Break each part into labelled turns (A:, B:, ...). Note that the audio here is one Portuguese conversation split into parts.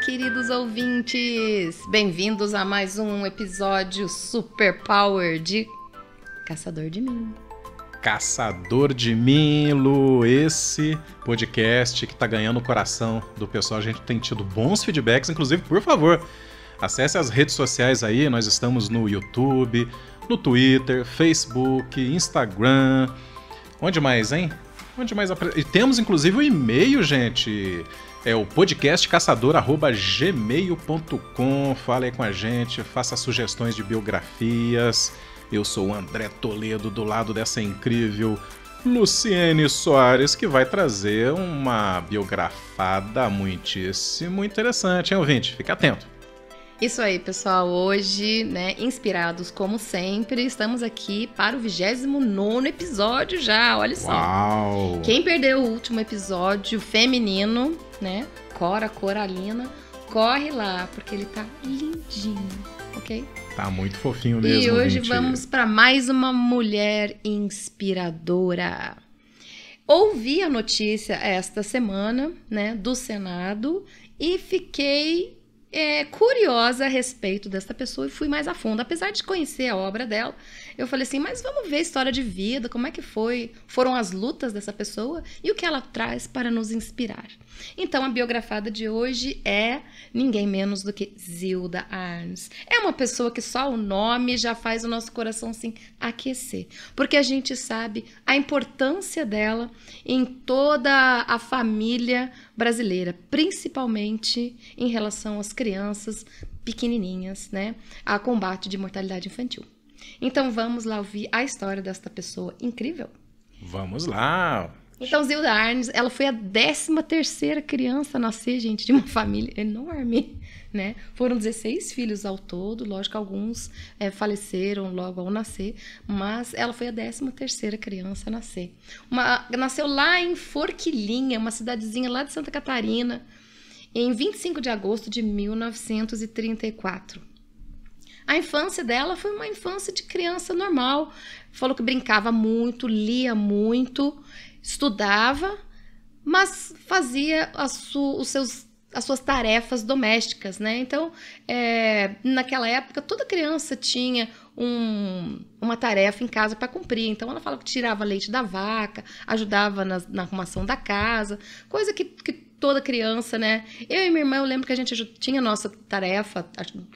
A: queridos ouvintes! Bem-vindos a mais um episódio Super Power de Caçador de Mim.
B: Caçador de Milo, esse podcast que tá ganhando o coração do pessoal. A gente tem tido bons feedbacks, inclusive, por favor, acesse as redes sociais aí. Nós estamos no YouTube, no Twitter, Facebook, Instagram. Onde mais, hein? Onde mais? E temos inclusive o um e-mail, gente é o podcast caçador@gmail.com. Fale aí com a gente, faça sugestões de biografias. Eu sou o André Toledo, do lado dessa incrível Luciene Soares, que vai trazer uma biografada muitíssimo interessante, hein, ouvinte? Fica atento.
A: Isso aí, pessoal. Hoje, né, inspirados como sempre, estamos aqui para o 29 episódio já. Olha só.
B: Uau. Quem
A: perdeu o último episódio feminino, né? Cora, Coralina, corre lá, porque ele tá lindinho, ok?
B: Tá muito fofinho mesmo. E hoje vamos
A: para mais uma mulher inspiradora. Ouvi a notícia esta semana, né, do Senado e fiquei é, curiosa a respeito dessa pessoa e fui mais a fundo. Apesar de conhecer a obra dela, eu falei assim, mas vamos ver a história de vida, como é que foi, foram as lutas dessa pessoa e o que ela traz para nos inspirar. Então, a biografada de hoje é ninguém menos do que Zilda Arns. É uma pessoa que só o nome já faz o nosso coração assim aquecer, porque a gente sabe a importância dela em toda a família brasileira, principalmente em relação às crianças pequenininhas, né, a combate de mortalidade infantil. Então vamos lá ouvir a história desta pessoa incrível?
B: Vamos lá!
A: Então, Zilda Arnes, ela foi a 13 terceira criança a nascer, gente, de uma família enorme, né? Foram 16 filhos ao todo, lógico, alguns é, faleceram logo ao nascer, mas ela foi a 13 terceira criança a nascer. Uma, nasceu lá em Forquilinha, uma cidadezinha lá de Santa Catarina, em 25 de agosto de 1934. A infância dela foi uma infância de criança normal. Falou que brincava muito, lia muito, estudava, mas fazia su, os seus as suas tarefas domésticas, né? Então, é, naquela época, toda criança tinha um, uma tarefa em casa para cumprir. Então, ela falava que tirava leite da vaca, ajudava na, na arrumação da casa, coisa que, que toda criança, né? Eu e minha irmã, eu lembro que a gente tinha nossa tarefa.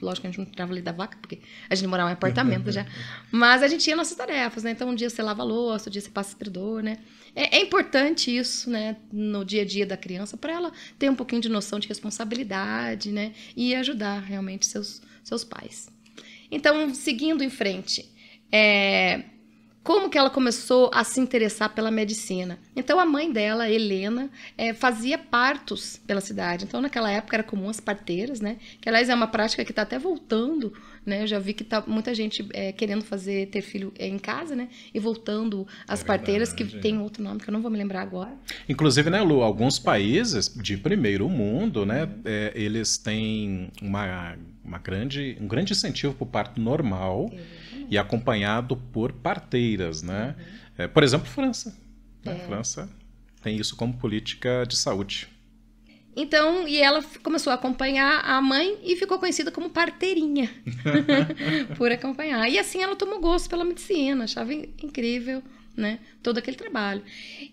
A: Lógico que a gente não trabalhava ali da vaca, porque a gente morava em apartamento já. Mas a gente tinha nossas tarefas, né? Então, um dia você lava louça, outro um dia você passa estridor, né? É, é, importante isso, né? No dia a dia da criança, para ela ter um pouquinho de noção de responsabilidade, né? E ajudar realmente seus, seus pais. Então, seguindo em frente, é, como que ela começou a se interessar pela medicina. Então a mãe dela, Helena, é, fazia partos pela cidade. Então naquela época era comum as parteiras, né? Que aliás é uma prática que está até voltando né? Eu já vi que tá muita gente é, querendo fazer ter filho é, em casa, né? E voltando às é parteiras que tem outro nome que eu não vou me lembrar agora.
B: Inclusive, né, Lu, alguns países de primeiro mundo, né, é, eles têm uma, uma grande, um grande incentivo para o parto normal e acompanhado por parteiras, né? Uhum. É, por exemplo, França. É. França tem isso como política de saúde.
A: Então, e ela começou a acompanhar a mãe e ficou conhecida como parteirinha
B: por
A: acompanhar. E assim ela tomou gosto pela medicina, achava incrível, né? Todo aquele trabalho.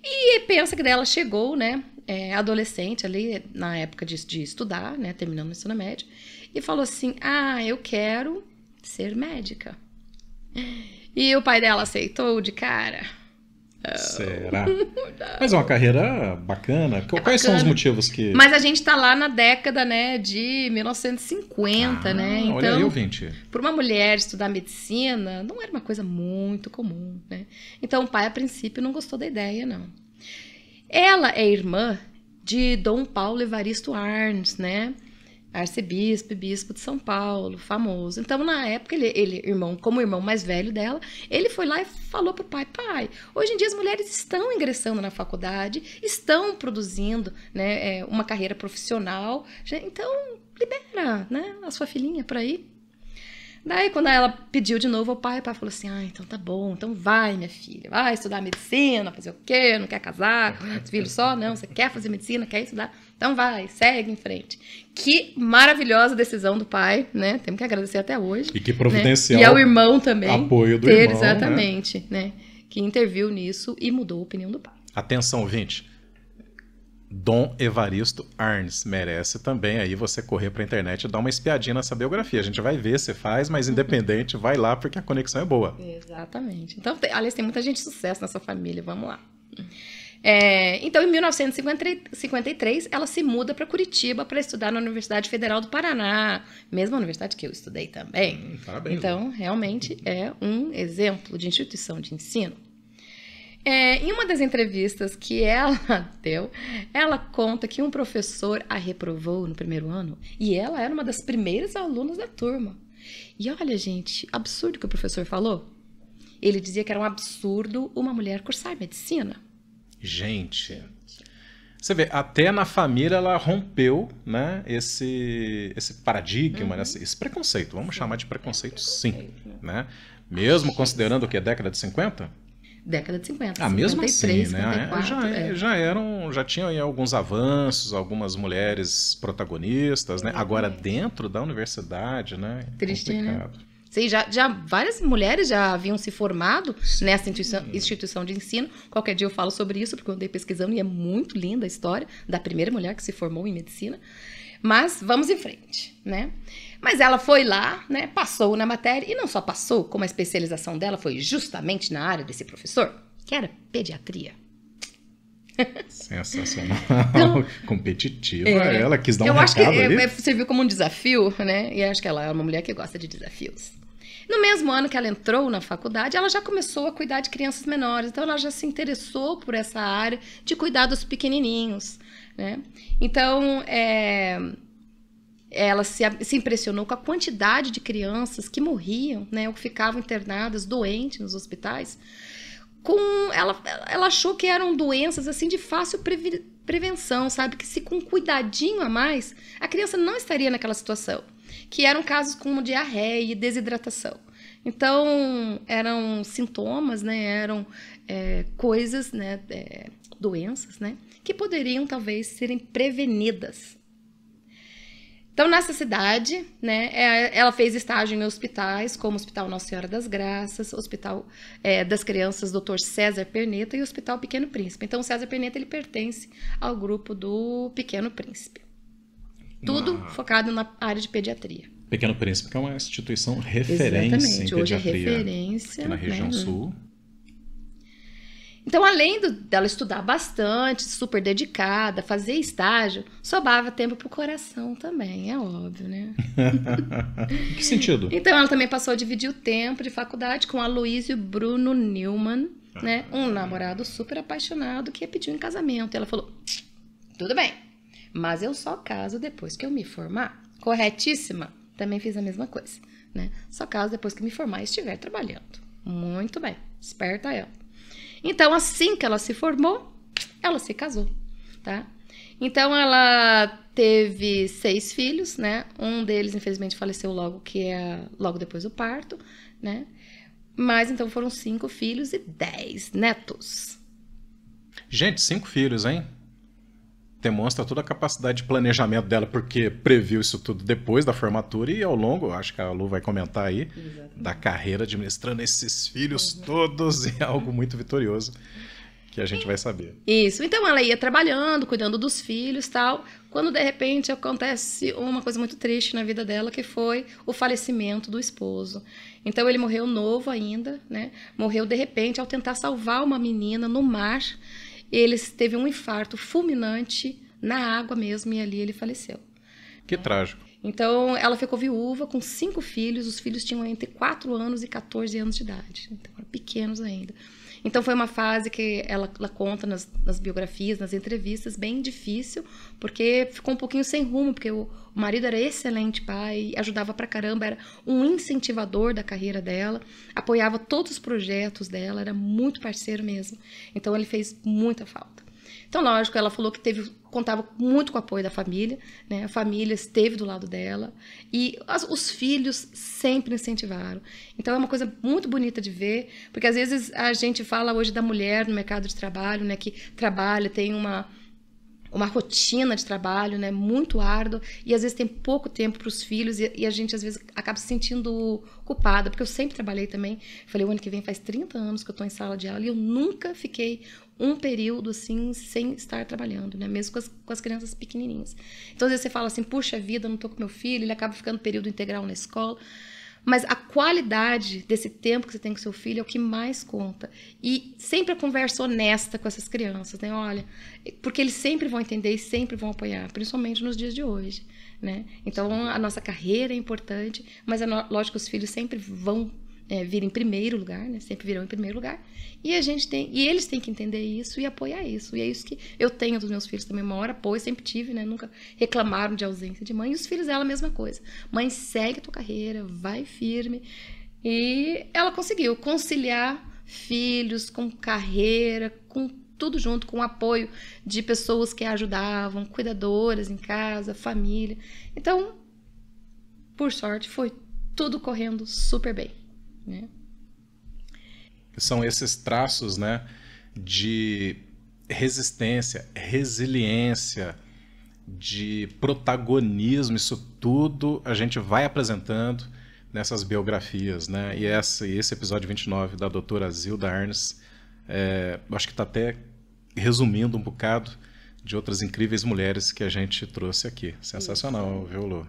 A: E pensa que dela chegou, né? É, adolescente ali, na época de, de estudar, né? Terminando o ensino médio. E falou assim, ah, eu quero ser médica. E o pai dela aceitou de cara.
B: Não. Será? Mas é uma carreira bacana. É Quais bacana. são os motivos que. Mas a
A: gente está lá na década né, de 1950, ah, né? Então, olha aí, então, ouvinte. Para uma mulher estudar medicina, não era uma coisa muito comum, né? Então o pai, a princípio, não gostou da ideia, não. Ela é irmã de Dom Paulo Evaristo Arns, né? arcebispo, bispo de São Paulo, famoso. Então, na época, ele, ele, irmão, como irmão mais velho dela, ele foi lá e falou pro pai: pai, hoje em dia as mulheres estão ingressando na faculdade, estão produzindo né, é, uma carreira profissional, então libera né, a sua filhinha para ir. Daí, quando ela pediu de novo ao pai, o pai falou assim: Ah, então tá bom, então vai, minha filha, vai estudar medicina, fazer o quê? Não quer casar, filho só? Não, você quer fazer medicina, quer estudar? Então vai, segue em frente. Que maravilhosa decisão do pai, né? Temos que agradecer até hoje. E que né? providencial. Né? E ao irmão também. Apoio do ter, irmão. Né? Exatamente, né? né? Que interviu nisso e mudou a opinião do pai.
B: Atenção, ouvinte. Dom Evaristo Arns merece também aí você correr para a internet e dar uma espiadinha nessa biografia. A gente vai ver se faz, mas independente, vai lá porque a conexão é boa.
A: Exatamente. Então, tem, aliás, tem muita gente de sucesso nessa família, vamos lá. É, então, em 1953, ela se muda para Curitiba para estudar na Universidade Federal do Paraná, mesma universidade que eu estudei também. Hum,
B: parabéns. Então,
A: realmente é um exemplo de instituição de ensino. É, em uma das entrevistas que ela deu, ela conta que um professor a reprovou no primeiro ano e ela era uma das primeiras alunas da turma. E olha, gente, absurdo que o professor falou. Ele dizia que era um absurdo uma mulher cursar medicina.
B: Gente, você vê, até na família ela rompeu né, esse, esse paradigma, né, uhum. esse, esse preconceito. Vamos sim. chamar de preconceito, é preconceito sim. Né? né? Mesmo considerando o que? É década de 50?
A: década de 50. Ah, 53, mesmo assim, 54, né? já, é.
B: já eram, já tinham alguns avanços, algumas mulheres protagonistas, né? Agora dentro da universidade, né? É Triste, né?
A: Sim, já, já várias mulheres já haviam se formado Sim. nessa instituição, instituição de ensino. Qualquer dia eu falo sobre isso, porque eu andei pesquisando e é muito linda a história da primeira mulher que se formou em medicina. Mas vamos em frente, né? Mas ela foi lá, né, passou na matéria e não só passou, como a especialização dela foi justamente na área desse professor, que era pediatria.
B: Sensacional. Então, Competitiva. É, ela quis dar um eu acho que ali. É, é,
A: serviu como um desafio, né? E acho que ela é uma mulher que gosta de desafios. No mesmo ano que ela entrou na faculdade, ela já começou a cuidar de crianças menores. Então, ela já se interessou por essa área de cuidar dos pequenininhos, né? Então, é, ela se, se, impressionou com a quantidade de crianças que morriam, né, ou que ficavam internadas, doentes nos hospitais. Com ela, ela achou que eram doenças assim de fácil prevenção, sabe? Que se com um cuidadinho a mais, a criança não estaria naquela situação. Que eram casos como diarreia e desidratação. Então, eram sintomas, né? Eram é, coisas, né? É, doenças, né? Que poderiam talvez serem prevenidas então, nessa cidade, né, é, ela fez estágio em hospitais, como o Hospital Nossa Senhora das Graças, Hospital é, das Crianças Dr. César Perneta e Hospital Pequeno Príncipe. Então, o César Perneta ele pertence ao grupo do Pequeno Príncipe. Tudo ah. focado na área de pediatria.
B: Pequeno Príncipe, que é uma instituição referência Exatamente. em Hoje é pediatria. é referência. na região né? sul.
A: Então, além do, dela estudar bastante, super dedicada, fazer estágio, sobrava tempo pro coração também, é óbvio, né?
B: que sentido? Então,
A: ela também passou a dividir o tempo de faculdade com a o Bruno Newman, né? ah, né? Um namorado super apaixonado que pediu em casamento. E ela falou: tudo bem, mas eu só caso depois que eu me formar. Corretíssima? Também fiz a mesma coisa, né? Só caso depois que me formar e estiver trabalhando. Muito bem, esperta ela. Então, assim que ela se formou, ela se casou, tá? Então, ela teve seis filhos, né? Um deles, infelizmente, faleceu logo que é logo depois do parto, né? Mas então foram cinco filhos e dez netos.
B: Gente, cinco filhos, hein? demonstra toda a capacidade de planejamento dela, porque previu isso tudo depois da formatura e ao longo, acho que a Lu vai comentar aí, Exatamente. da carreira administrando esses filhos uhum. todos é algo muito vitorioso que a gente vai saber.
A: Isso. Então ela ia trabalhando, cuidando dos filhos, tal, quando de repente acontece uma coisa muito triste na vida dela, que foi o falecimento do esposo. Então ele morreu novo ainda, né? Morreu de repente ao tentar salvar uma menina no mar ele teve um infarto fulminante na água mesmo e ali ele faleceu. Que né? trágico. Então, ela ficou viúva com cinco filhos. Os filhos tinham entre 4 anos e 14 anos de idade. Então, eram pequenos ainda. Então foi uma fase que ela, ela conta nas, nas, biografias, nas entrevistas, bem difícil, porque ficou um pouquinho sem rumo, porque o, o marido era excelente pai, ajudava pra caramba, era um incentivador da carreira dela, apoiava todos os projetos dela, era muito parceiro mesmo. Então ele fez muita falta. Então, lógico, ela falou que teve contava muito com o apoio da família, né? A família esteve do lado dela e as, os filhos sempre incentivaram. Então é uma coisa muito bonita de ver, porque às vezes a gente fala hoje da mulher no mercado de trabalho, né, que trabalha, tem uma uma rotina de trabalho, né, muito árdua, e às vezes tem pouco tempo para os filhos, e, e, a gente às vezes acaba se sentindo culpada, porque eu sempre trabalhei também. Falei, o ano que vem faz 30 anos que eu estou em sala de aula e eu nunca fiquei um período assim sem estar trabalhando, né? Mesmo com as, com as crianças pequenininhas. Então às vezes você fala assim, puxa vida, não tô com meu filho, ele acaba ficando período integral na escola. Mas a qualidade desse tempo que você tem com seu filho é o que mais conta. E sempre a conversa honesta com essas crianças, né? Olha, porque eles sempre vão entender e sempre vão apoiar, principalmente nos dias de hoje, né? Então a nossa carreira é importante, mas é lógico que os filhos sempre vão é, vir em primeiro lugar, né? Sempre virão em primeiro lugar. E a gente tem, e eles têm que entender isso e apoiar isso. E é isso que eu tenho dos meus filhos também. Uma hora pois sempre tive, né? Nunca reclamaram de ausência de mãe. E os filhos ela a mesma coisa. Mãe segue a tua carreira, vai firme. E ela conseguiu conciliar filhos com carreira, com tudo junto, com o apoio de pessoas que a ajudavam, cuidadoras em casa, família. Então, por sorte, foi tudo correndo super bem. Né?
B: São esses traços né, de resistência, resiliência, de protagonismo, isso tudo a gente vai apresentando nessas biografias, né? E essa, esse episódio 29 da doutora Zilda Arnes, é, acho que está até resumindo um bocado de outras incríveis mulheres que a gente trouxe aqui. Sensacional, Isso. viu, Lu?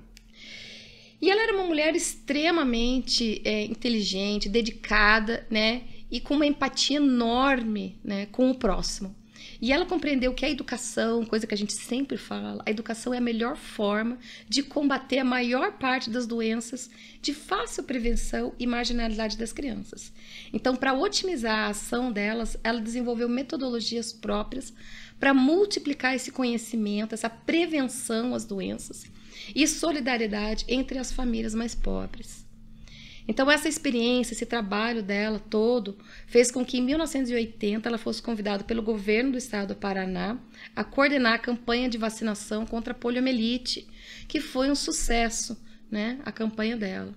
A: E ela era uma mulher extremamente é, inteligente, dedicada, né? E com uma empatia enorme né, com o próximo. E ela compreendeu que a educação, coisa que a gente sempre fala, a educação é a melhor forma de combater a maior parte das doenças de fácil prevenção e marginalidade das crianças. Então, para otimizar a ação delas, ela desenvolveu metodologias próprias para multiplicar esse conhecimento, essa prevenção às doenças e solidariedade entre as famílias mais pobres. Então, essa experiência, esse trabalho dela todo, fez com que em 1980 ela fosse convidada pelo governo do estado do Paraná a coordenar a campanha de vacinação contra a poliomielite, que foi um sucesso, né, a campanha dela.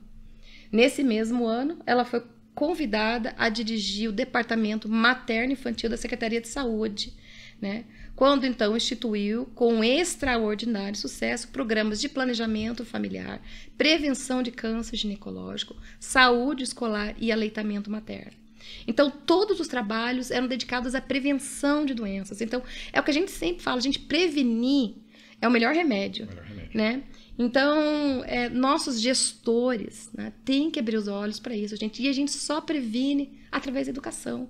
A: Nesse mesmo ano, ela foi convidada a dirigir o departamento materno infantil da Secretaria de Saúde, né, quando então instituiu, com extraordinário sucesso, programas de planejamento familiar, prevenção de câncer ginecológico, saúde escolar e aleitamento materno. Então, todos os trabalhos eram dedicados à prevenção de doenças. Então, é o que a gente sempre fala, a gente prevenir é o melhor remédio, melhor remédio. né? Então, é, nossos gestores né, têm que abrir os olhos para isso, gente. E a gente só previne através da educação.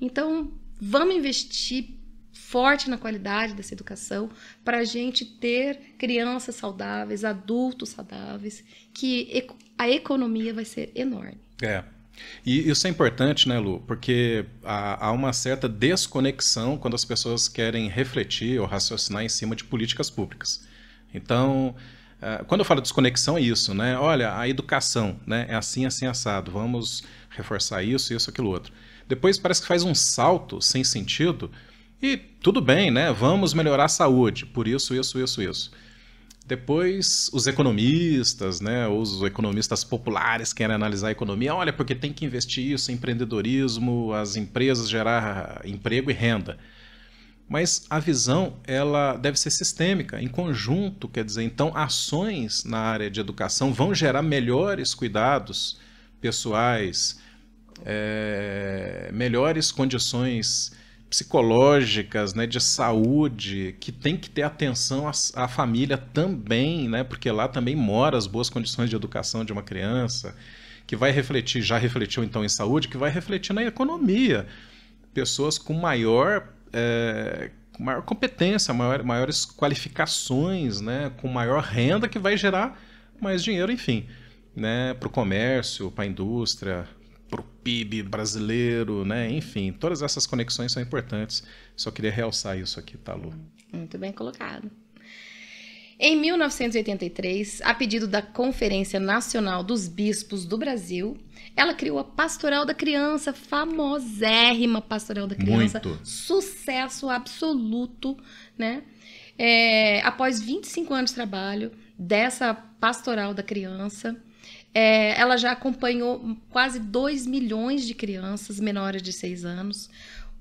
A: Então, vamos investir forte na qualidade dessa educação para a gente ter crianças saudáveis, adultos saudáveis, que a economia vai ser enorme.
B: É. E isso é importante, né, Lu? Porque há, uma certa desconexão quando as pessoas querem refletir ou raciocinar em cima de políticas públicas. Então, ah, quando eu falo desconexão, é isso, né? Olha, a educação né? é assim, assim, assado. Vamos reforçar isso, isso, aquilo, outro. Depois parece que faz um salto sem sentido e tudo bem, né? Vamos melhorar a saúde, por isso, isso, isso, isso. Depois, os economistas, né, os economistas populares querem analisar a economia. Olha, porque tem que investir isso, empreendedorismo, as empresas gerar emprego e renda. Mas a visão ela deve ser sistêmica, em conjunto, quer dizer, então ações na área de educação vão gerar melhores cuidados pessoais, é, melhores condições psicológicas, né, de saúde, que tem que ter atenção à, à, família também, né, porque lá também mora as boas condições de educação de uma criança, que vai refletir, já refletiu então em saúde, que vai refletir na economia. Pessoas com maior, é, maior competência, maior, maiores qualificações, né, com maior renda que vai gerar mais dinheiro, enfim, né, para o comércio, para a indústria, para o PIB brasileiro, né? Enfim, todas essas conexões são importantes. Só queria realçar isso aqui, Talu. Tá,
A: Muito bem colocado. Em 1983, a pedido da Conferência Nacional dos Bispos do Brasil, ela criou a Pastoral da Criança, famosérrima Pastoral da Criança, Muito. sucesso absoluto, né? É, após 25 anos de trabalho dessa Pastoral da Criança, é, ela já acompanhou quase 2 milhões de crianças menores de 6 anos,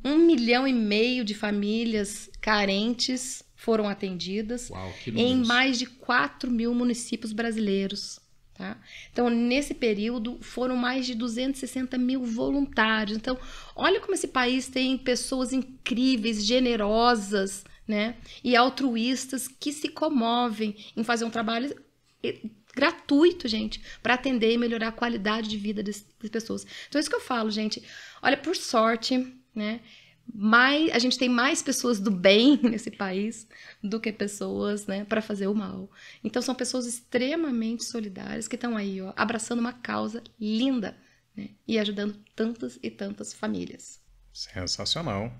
A: 1 milhão e meio de famílias carentes foram atendidas Uau, em mais de 4 mil municípios brasileiros. Tá? Então, nesse período, foram mais de 260 mil voluntários. Então, olha como esse país tem pessoas incríveis, generosas né? e altruístas que se comovem em fazer um trabalho gratuito, gente, para atender e melhorar a qualidade de vida das, das pessoas. Então é isso que eu falo, gente. Olha, por sorte, né? mais, a gente tem mais pessoas do bem nesse país do que pessoas né, para fazer o mal. Então são pessoas extremamente solidárias que estão aí ó, abraçando uma causa linda né, e ajudando tantas e tantas famílias.
B: Sensacional.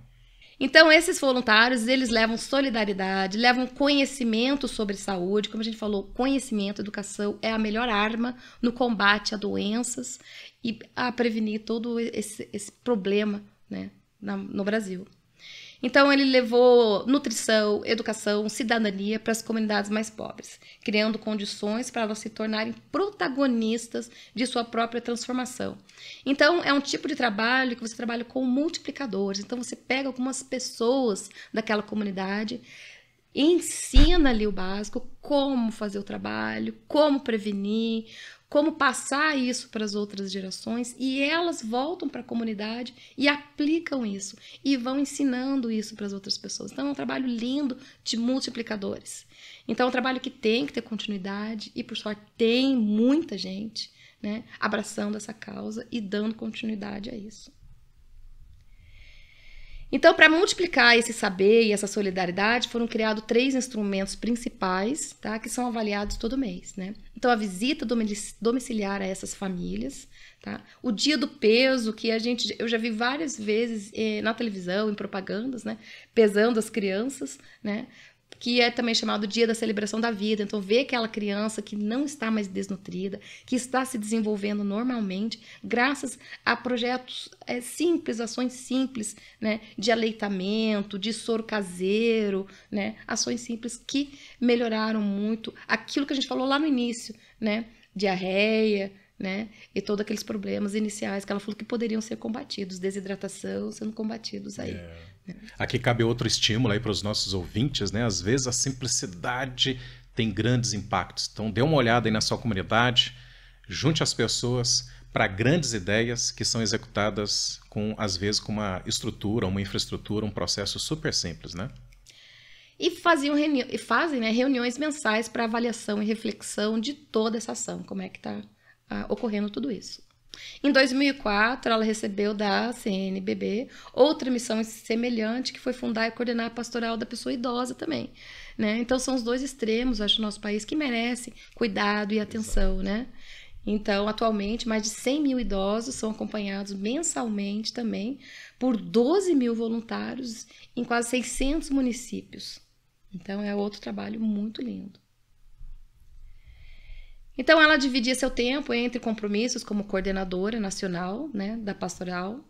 A: Então, esses voluntários, eles levam solidariedade, levam conhecimento sobre saúde. Como a gente falou, conhecimento, educação é a melhor arma no combate a doenças e a prevenir todo esse, esse problema né, na, no Brasil. Então ele levou nutrição, educação, cidadania para as comunidades mais pobres, criando condições para elas se tornarem protagonistas de sua própria transformação. Então é um tipo de trabalho que você trabalha com multiplicadores. Então você pega algumas pessoas daquela comunidade, ensina ali o básico, como fazer o trabalho, como prevenir, como passar isso para as outras gerações e elas voltam para a comunidade e aplicam isso e vão ensinando isso para as outras pessoas. Então é um trabalho lindo de multiplicadores. Então é um trabalho que tem que ter continuidade e por sorte tem muita gente, né, abraçando essa causa e dando continuidade a isso. Então, para multiplicar esse saber e essa solidariedade, foram criados três instrumentos principais, tá? Que são avaliados todo mês, né? Então, a visita domiciliar a essas famílias, tá? O dia do peso, que a gente, eu já vi várias vezes eh, na televisão, em propagandas, né? Pesando as crianças, né? que é também chamado Dia da Celebração da Vida. Então, ver aquela criança que não está mais desnutrida, que está se desenvolvendo normalmente, graças a projetos é, simples, ações simples, né? De aleitamento, de soro caseiro, né? Ações simples que melhoraram muito aquilo que a gente falou lá no início, né? Diarreia, né? E todos aqueles problemas iniciais que ela falou que poderiam ser combatidos, desidratação sendo combatidos aí. É.
B: Aqui cabe outro estímulo aí para os nossos ouvintes, né? Às vezes a simplicidade tem grandes impactos. Então dê uma olhada aí na sua comunidade, junte as pessoas para grandes ideias que são executadas com às vezes com uma estrutura, uma infraestrutura, um processo super simples, né?
A: E faziam e fazem né, reuniões mensais para avaliação e reflexão de toda essa ação, como é que está ah, ocorrendo tudo isso. Em 2004, ela recebeu da CNBB outra missão semelhante, que foi fundar e coordenar a pastoral da pessoa idosa também. Né? Então, são os dois extremos, acho, do nosso país que merece cuidado e atenção, né? Então, atualmente, mais de 100 mil idosos são acompanhados mensalmente também por 12 mil voluntários em quase 600 municípios. Então, é outro trabalho muito lindo. Então ela dividia seu tempo entre compromissos como coordenadora nacional, né, da pastoral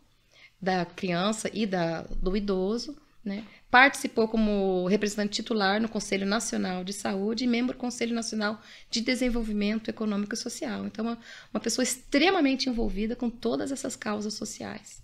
A: da criança e da, do idoso, né? Participou como representante titular no Conselho Nacional de Saúde e membro do Conselho Nacional de Desenvolvimento Econômico e Social. Então, uma, uma pessoa extremamente envolvida com todas essas causas sociais.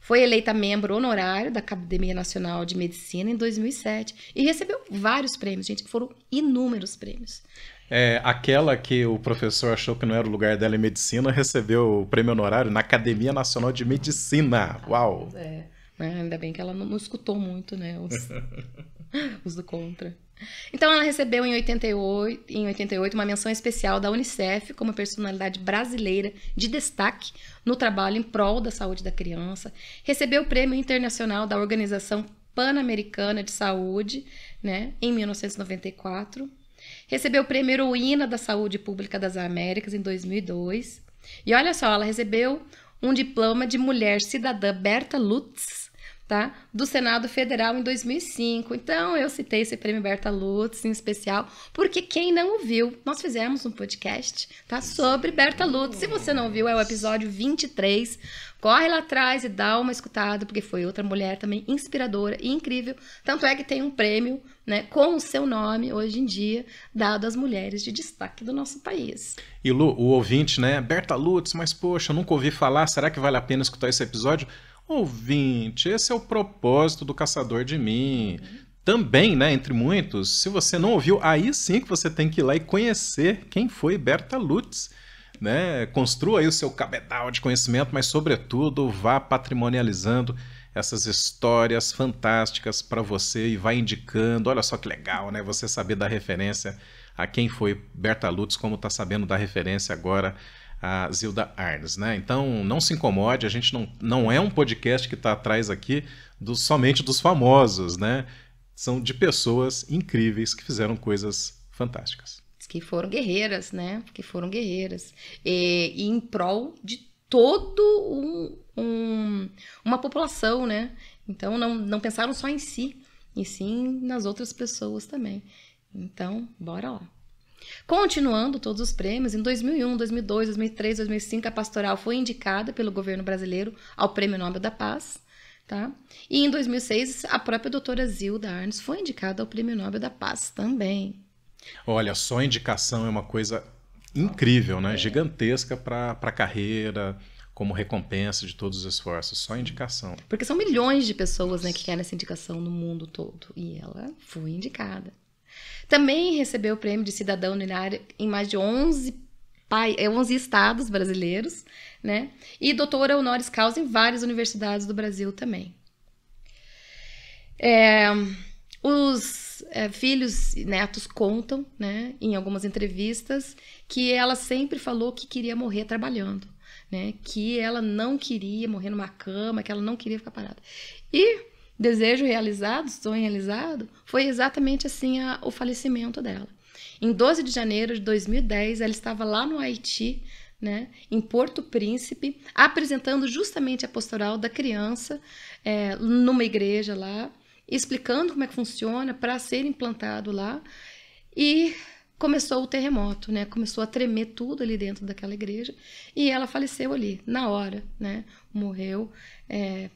A: Foi eleita membro honorário da Academia Nacional de Medicina em 2007 e recebeu vários prêmios, gente, foram inúmeros prêmios.
B: É, aquela que o professor achou que não era o lugar dela em medicina recebeu o prêmio honorário na Academia Nacional de Medicina. Uau!
A: É. Ainda bem que ela não, não escutou muito, né? Os, os do contra. Então ela recebeu em 88, em 88 uma menção especial da UNICEF como personalidade brasileira de destaque no trabalho em prol da saúde da criança. Recebeu o prêmio internacional da Organização Pan-Americana de Saúde, né, em 1994. Recebeu o prêmio Heroína da Saúde Pública das Américas em 2002. E olha só, ela recebeu um diploma de mulher cidadã Berta Lutz tá? do Senado Federal em 2005. Então, eu citei esse prêmio Berta Lutz em especial, porque quem não ouviu, nós fizemos um podcast tá? sobre Berta Lutz. Se você não viu, é o episódio 23. Corre lá atrás e dá uma escutada, porque foi outra mulher também inspiradora e incrível. Tanto é que tem um prêmio né, com o seu nome hoje em dia, dado às mulheres de destaque do nosso país.
B: E Lu, o ouvinte, né? Berta Lutz, mas poxa, eu nunca ouvi falar, será que vale a pena escutar esse episódio? Ouvinte, esse é o propósito do Caçador de Mim. Uhum. Também, né, entre muitos, se você não ouviu, aí sim que você tem que ir lá e conhecer quem foi Berta Lutz. Né? Construa aí o seu cabedal de conhecimento, mas, sobretudo, vá patrimonializando essas histórias fantásticas para você e vai indicando. Olha só que legal, né? Você saber da referência a quem foi Berta Lutz, como está sabendo da referência agora a Zilda Arnes, né? Então não se incomode, a gente não, não é um podcast que está atrás aqui do, somente dos famosos, né? São de pessoas incríveis que fizeram coisas fantásticas.
A: Que foram guerreiras, né? Que foram guerreiras. E, e em prol de todo um, um, uma população, né? Então não, não pensaram só em si, e sim nas outras pessoas também. Então, bora lá. Continuando todos os prêmios, em 2001, 2002, 2003, 2005, a Pastoral foi indicada pelo governo brasileiro ao Prêmio Nobel da Paz. Tá? E em 2006, a própria doutora Zilda Arnes foi indicada ao Prêmio Nobel da Paz também.
B: Olha, só indicação é uma coisa incrível, né? É. Gigantesca para a carreira, como recompensa de todos os esforços, só indicação.
A: Porque são milhões de pessoas né, que querem essa indicação no mundo todo. E ela foi indicada. Também recebeu o prêmio de cidadão uninário em mais de 11 11 é, estados brasileiros, né? E doutora honoris causa em várias universidades do Brasil também. É, os é, filhos e netos contam, né, em algumas entrevistas, que ela sempre falou que queria morrer trabalhando, né, que ela não queria morrer numa cama, que ela não queria ficar parada. E desejo realizado, sonho realizado, foi exatamente assim a, o falecimento dela. Em 12 de janeiro de 2010, ela estava lá no Haiti, né, em Porto Príncipe, apresentando justamente a pastoral da criança é, numa igreja lá, explicando como é que funciona para ser implantado lá. E começou o terremoto, né? Começou a tremer tudo ali dentro daquela igreja e ela faleceu ali na hora, né? Morreu é,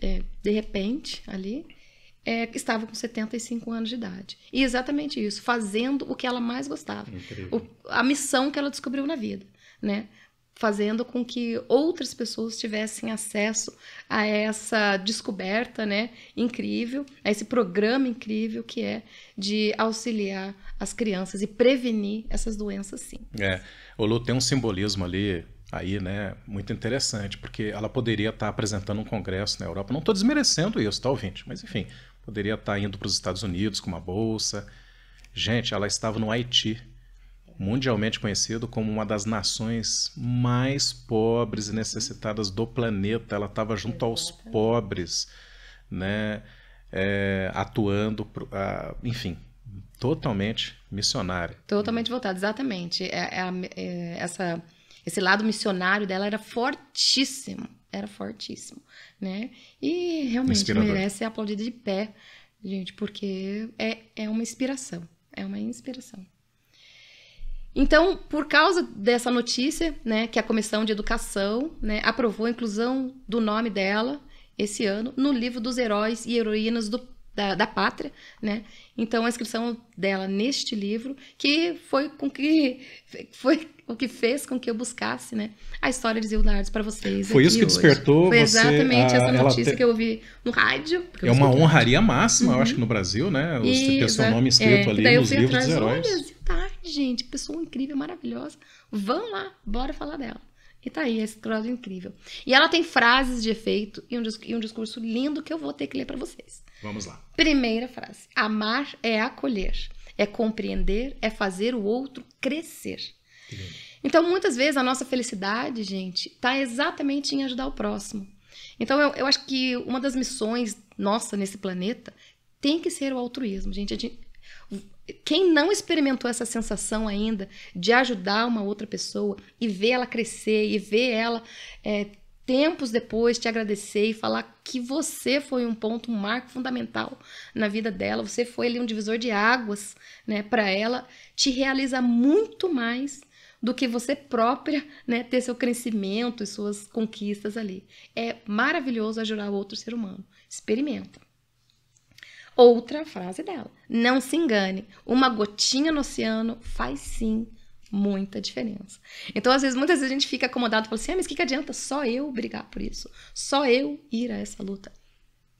A: é, de repente ali, é, estava com 75 anos de idade. E exatamente isso, fazendo o que ela mais gostava. O, a missão que ela descobriu na vida, né? Fazendo com que outras pessoas tivessem acesso a essa descoberta né, incrível, a esse programa incrível que é de auxiliar as crianças e prevenir essas doenças, sim.
B: É. O Lu tem um simbolismo ali aí, né, muito interessante, porque ela poderia estar apresentando um congresso na Europa. Não estou desmerecendo isso, tá, ouvinte? Mas, enfim, poderia estar indo para os Estados Unidos com uma bolsa. Gente, ela estava no Haiti, mundialmente conhecido como uma das nações mais pobres e necessitadas do planeta. Ela estava junto aos pobres, né, é, atuando, pro, a, enfim, totalmente missionária.
A: Totalmente voltada, exatamente. É, é, é essa esse lado missionário dela era fortíssimo, era fortíssimo, né? E realmente Inspirador. merece ser aplaudida de pé, gente, porque é, é uma inspiração, é uma inspiração. Então, por causa dessa notícia, né, que é a Comissão de Educação né, aprovou a inclusão do nome dela esse ano no livro dos heróis e heroínas do da, da pátria, né? Então a inscrição dela neste livro que foi com que foi o que fez com que eu buscasse, né, a história de Zildardes para vocês. Foi isso que hoje. despertou foi exatamente a, essa notícia te... que eu ouvi no rádio. É uma honraria
B: máxima, uhum. eu acho que no uhum. Brasil, né? Você ter seu nome escrito é, ali nos livros dos heróis. Olha,
A: Zildardes, gente, pessoa incrível, maravilhosa. Vão lá, bora falar dela. E tá aí, esse troço incrível. E ela tem frases de efeito e um, e um discurso lindo que eu vou ter que ler para vocês. Vamos lá. Primeira frase: Amar é acolher, é compreender, é fazer o outro crescer. Então, muitas vezes, a nossa felicidade, gente, tá exatamente em ajudar o próximo. Então, eu, eu acho que uma das missões nossa nesse planeta tem que ser o altruísmo, gente quem não experimentou essa sensação ainda de ajudar uma outra pessoa e ver ela crescer e ver ela é, tempos depois te agradecer e falar que você foi um ponto, um marco fundamental na vida dela, você foi ali um divisor de águas, né, para ela, te realiza muito mais do que você própria, né, ter seu crescimento e suas conquistas ali. É maravilhoso ajudar o outro ser humano. Experimenta. Outra frase dela: Não se engane, uma gotinha no oceano faz sim muita diferença. Então, às vezes, muitas vezes a gente fica acomodado e fala assim: ah, mas o que, que adianta só eu brigar por isso? Só eu ir a essa luta?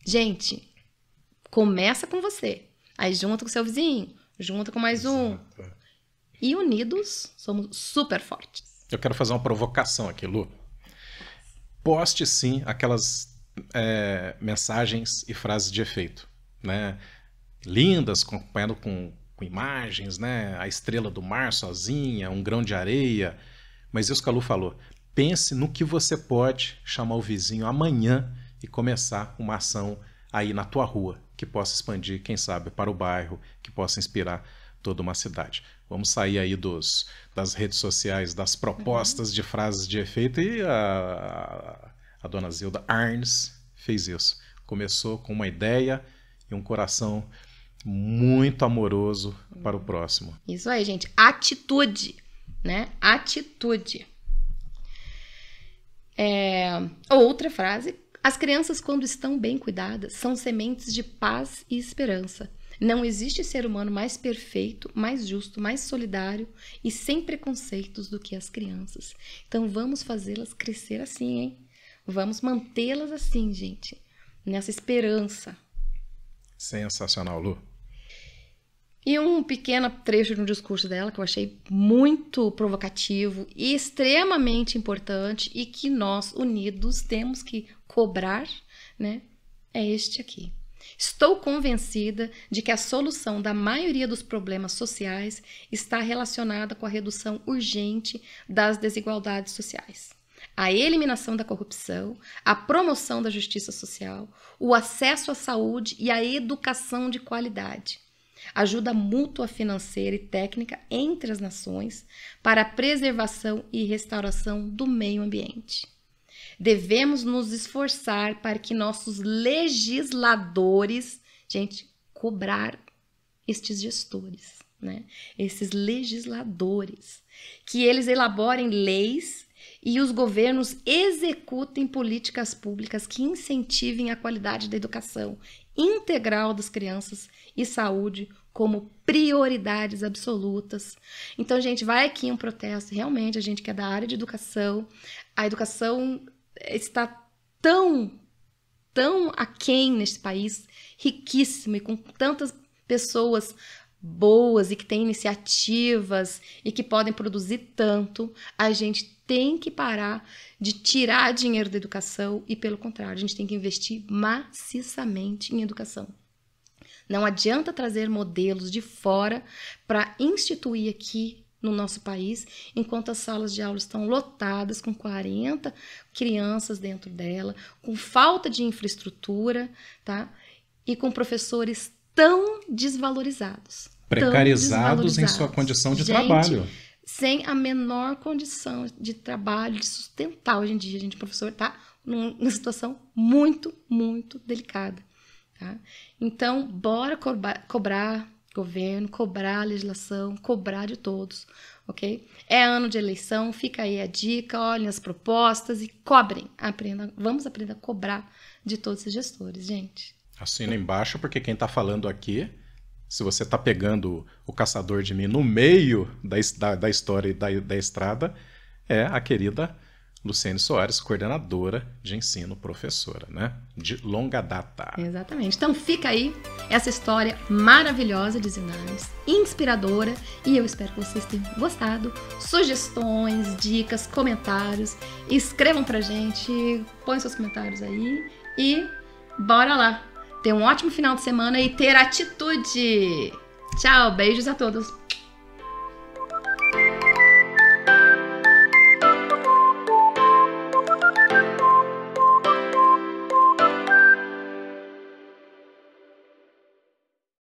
A: Gente, começa com você, aí junta com seu vizinho, junta com mais um. É. E unidos, somos super fortes.
B: Eu quero fazer uma provocação aqui, Lu. Poste sim aquelas é, mensagens e frases de efeito né? lindas, acompanhando com, com imagens, né? a estrela do mar sozinha, um grão de areia. Mas isso que a Lu falou, pense no que você pode chamar o vizinho amanhã e começar uma ação aí na tua rua, que possa expandir, quem sabe, para o bairro, que possa inspirar toda uma cidade. Vamos sair aí dos, das redes sociais, das propostas uhum. de frases de efeito e a, a, a dona Zilda Arns fez isso. Começou com uma ideia, e um coração muito amoroso para o próximo.
A: Isso aí, gente. Atitude, né? Atitude. É... Outra frase. As crianças, quando estão bem cuidadas, são sementes de paz e esperança. Não existe ser humano mais perfeito, mais justo, mais solidário e sem preconceitos do que as crianças. Então vamos fazê-las crescer assim, hein? Vamos mantê-las assim, gente, nessa esperança,
B: Sensacional, Lu.
A: E um pequeno trecho de um discurso dela que eu achei muito provocativo e extremamente importante e que nós, unidos, temos que cobrar, né? É este aqui. Estou convencida de que a solução da maioria dos problemas sociais está relacionada com a redução urgente das desigualdades sociais a eliminação da corrupção, a promoção da justiça social, o acesso à saúde e à educação de qualidade. Ajuda mútua financeira e técnica entre as nações para a preservação e restauração do meio ambiente. Devemos nos esforçar para que nossos legisladores, gente, cobrar estes gestores, né? Esses legisladores, que eles elaborem leis e os governos executem políticas públicas que incentivem a qualidade da educação integral das crianças e saúde como prioridades absolutas. Então, gente, vai aqui um protesto, realmente, a gente que é da área de educação, a educação está tão, tão aquém neste país, riquíssimo e com tantas pessoas boas e que têm iniciativas e que podem produzir tanto, a gente tem que parar de tirar dinheiro da educação e, pelo contrário, a gente tem que investir maciçamente em educação. Não adianta trazer modelos de fora para instituir aqui no nosso país, enquanto as salas de aula estão lotadas com 40 crianças dentro dela, com falta de infraestrutura, tá? E com professores tão desvalorizados. Precarizados tão desvalorizados. em sua condição de Gente, trabalho sem a menor condição de trabalho, de sustentar. Hoje em dia, a gente, professor, está numa situação muito, muito delicada. Tá? Então, bora cobrar, cobrar governo, cobrar legislação, cobrar de todos, ok? É ano de eleição, fica aí a dica, olhem as propostas e cobrem. Aprenda, vamos aprender a cobrar de todos os gestores, gente.
B: Assina embaixo, porque quem está falando aqui se você está pegando o caçador de mim no meio da, da, da história e da, da estrada, é a querida Luciane Soares, coordenadora de ensino, professora, né? De longa data.
A: Exatamente. Então fica aí essa história maravilhosa de Zinares, inspiradora, e eu espero que vocês tenham gostado. Sugestões, dicas, comentários, escrevam pra gente, põem seus comentários aí e bora lá! ter um ótimo final de semana e ter atitude. Tchau, beijos a todos.